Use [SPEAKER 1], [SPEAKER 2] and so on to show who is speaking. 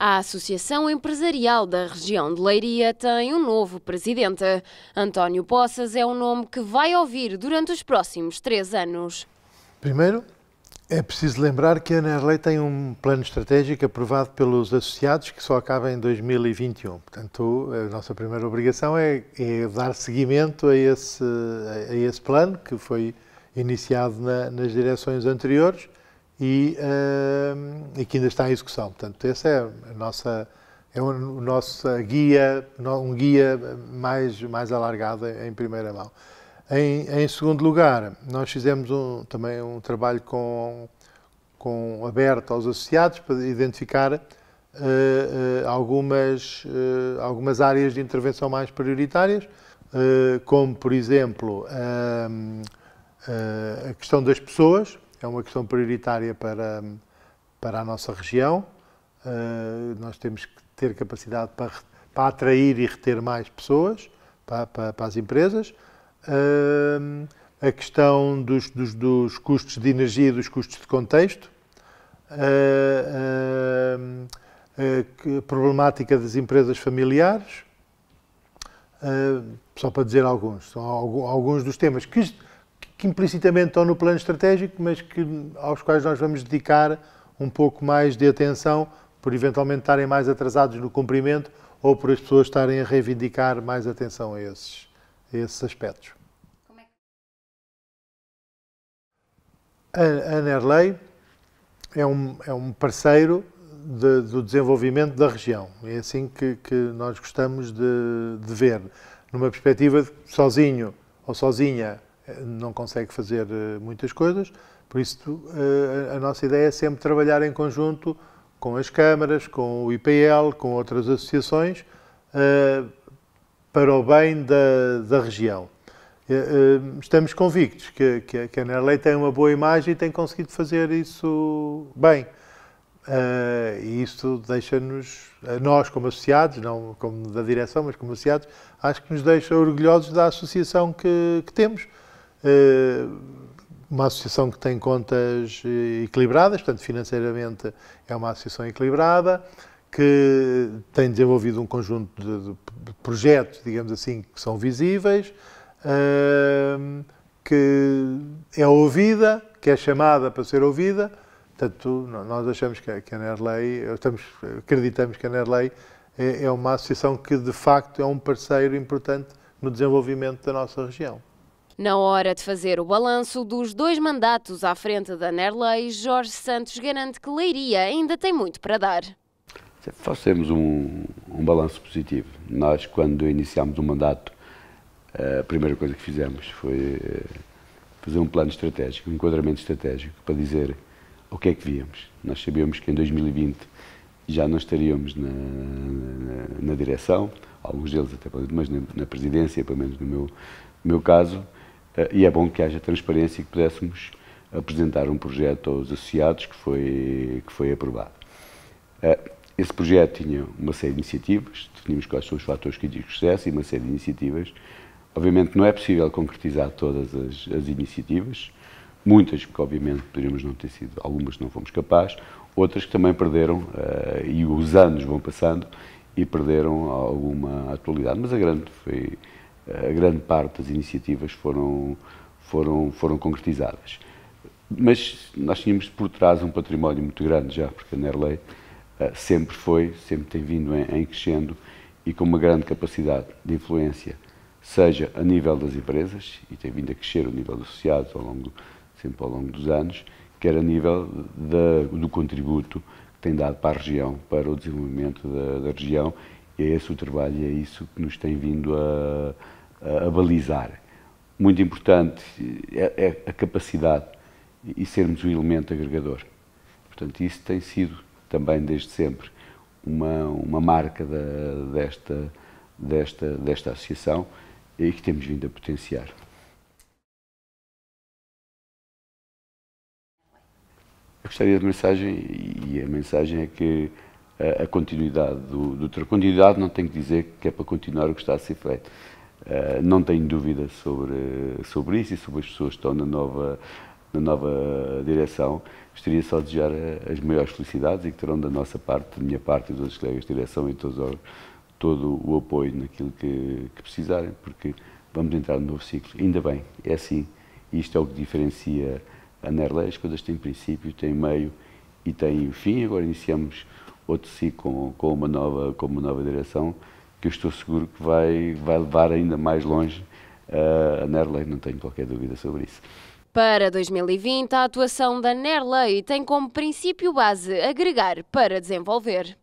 [SPEAKER 1] A Associação Empresarial da Região de Leiria tem um novo presidente. António Poças é um nome que vai ouvir durante os próximos três anos.
[SPEAKER 2] Primeiro, é preciso lembrar que a Nerlei tem um plano estratégico aprovado pelos associados que só acaba em 2021. Portanto, a nossa primeira obrigação é, é dar seguimento a esse, a esse plano que foi iniciado na, nas direções anteriores e, uh, e que ainda está em execução. Portanto, essa é a nossa é um, o nosso guia, um guia mais, mais alargado em primeira mão. Em, em, segundo lugar, nós fizemos um, também um trabalho com, com aberto aos associados para identificar uh, uh, algumas, uh, algumas áreas de intervenção mais prioritárias, como, por exemplo, ehm, a questão das pessoas, é uma questão prioritária para, para a nossa região. Uh, nós temos que ter capacidade para, para atrair e reter mais pessoas para, para, para as empresas. Uh, a questão dos, dos, dos, custos de energia e dos custos de contexto. Uh, a problemática das empresas familiares. só para dizer alguns, são alguns dos temas que que implicitamente estão no plano estratégico, mas que, aos quais nós vamos dedicar um pouco mais de atenção por eventualmente estarem mais atrasados no cumprimento ou por as pessoas estarem a reivindicar mais atenção a esses, a esses aspectos. Como é que... a Nerley é um, é um parceiro de, do desenvolvimento da região. É assim que, que nós gostamos de, de ver. Numa perspectiva de sozinho ou sozinha não consegue fazer eh, muitas coisas, por isso eh, a nossa ideia é sempre trabalhar em conjunto com as câmaras, com o IPL, com outras associações, eh, para o bem da, da região. Estamos convictos que, que, que a Nerlei tem uma boa imagem e tem conseguido fazer isso bem. Uh, e isso deixa-nos, nós como associados, não como da direção, mas como associados, acho que nos deixa orgulhosos da associação que, que temos. Eh, uma associação que tem contas eh, equilibradas, portanto, financeiramente é uma associação equilibrada, que tem desenvolvido um conjunto de, de projetos, digamos assim, que são visíveis, ehm, que é ouvida, que é chamada para ser ouvida. Portanto, nós achamos que a NERLEI, eh, acreditamos que a NERLEI é, é uma associação que, de facto, é um parceiro importante no desenvolvimento da nossa região.
[SPEAKER 1] Na hora de fazer o balanço dos dois mandatos à frente da Nerlei, Jorge Santos garante que Leiria ainda tem muito para dar.
[SPEAKER 3] Fazemos um, um balanço positivo. Nós, quando iniciámos o mandato, a primeira coisa que fizemos foi eh, fazer um plano estratégico, um enquadramento estratégico, para dizer o que é que víamos. Nós sabíamos que em 2020 já não estaríamos na, na, na direção, alguns deles até, mas na, na presidência, pelo menos no meu, no meu caso, eh, e é bom que haja transparência e que pudéssemos apresentar um projeto aos associados que foi, que foi aprovado. Eh, esse projeto tinha uma série de iniciativas, definimos quais são os fatores que de sucesso e uma série de iniciativas. Obviamente não é possível concretizar todas as, as iniciativas, muitas que obviamente poderíamos não ter sido, algumas não fomos capazes, outras que também perderam eh, e os anos vão passando e perderam alguma atualidade, mas a grande foi a grande parte das iniciativas foram, foram, foram concretizadas. Mas nós tínhamos por trás um património muito grande já, porque a Nerley eh, sempre foi, sempre tem vindo em, em crescendo e com uma grande capacidade de influência, seja a nível das empresas, e tem vindo a crescer o nível dos associados ao longo, sempre ao longo dos anos, quer a nível do contributo que tem dado para a região, para o desenvolvimento da, da região. E é esse o trabalho e é isso que nos tem vindo a, a balizar. Muito importante é, é a capacidade e sermos um elemento agregador. Portanto, isso tem sido também desde sempre uma, uma marca da, desta, desta, desta associação e que temos vindo a potenciar. Eu gostaria de mensagem, e a mensagem é que a, a continuidade do, do A continuidade não tem que dizer que é para continuar o que está a ser feito eh, não tenho dúvida sobre, sobre isso e sobre as pessoas que estão na nova, na nova direção. Gostaria só de desejar eh, as maiores felicidades e que terão da nossa parte, da minha parte e dos outros colegas de direção e todos os todo o apoio naquilo que, que, precisarem, porque vamos entrar num novo ciclo. Ainda bem, é assim. Isto é o que diferencia a Nerlé. As coisas têm princípio, têm meio e têm fim. Agora iniciamos outro ciclo com, com, uma, nova, com uma nova direção que eu estou seguro que vai, vai levar ainda mais longe uh, a Nerley, não tenho qualquer dúvida sobre isso.
[SPEAKER 1] Para 2020, a atuação da Nerley tem como princípio base agregar para desenvolver.